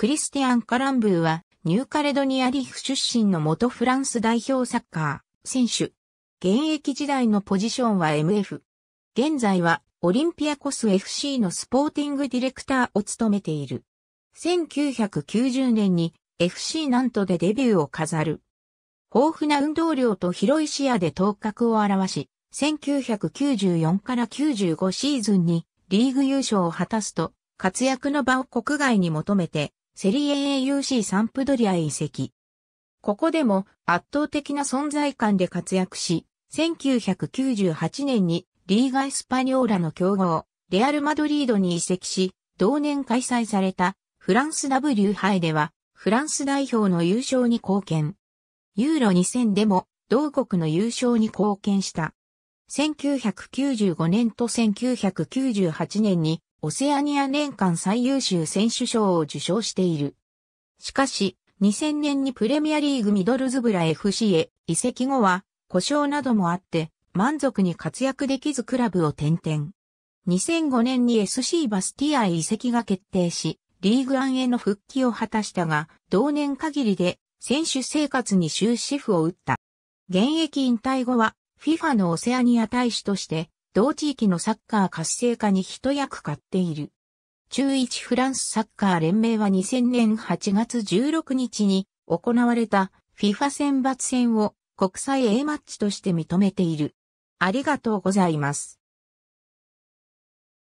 クリスティアン・カランブーは、ニューカレドニアリフ出身の元フランス代表サッカー選手。現役時代のポジションは MF。現在は、オリンピアコス FC のスポーティングディレクターを務めている。1990年に FC ントでデビューを飾る。豊富な運動量と広い視野で頭角を表し、1994から95シーズンにリーグ優勝を果たすと、活躍の場を国外に求めて、セリエ AUC サンプドリアへ移籍。ここでも圧倒的な存在感で活躍し、1998年にリーガ・エスパニョーラの強豪、レアル・マドリードに移籍し、同年開催されたフランス W 杯では、フランス代表の優勝に貢献。ユーロ2000でも、同国の優勝に貢献した。1995年と1998年にオセアニア年間最優秀選手賞を受賞している。しかし、2000年にプレミアリーグミドルズブラ FC へ移籍後は、故障などもあって、満足に活躍できずクラブを転々。2005年に SC バスティアへ移籍が決定し、リーグアンへの復帰を果たしたが、同年限りで選手生活に終止符を打った。現役引退後は、FIFA のオセアニア大使として、同地域のサッカー活性化に一役買っている。中1フランスサッカー連盟は2000年8月16日に行われた FIFA 選抜戦を国際 A マッチとして認めている。ありがとうございます。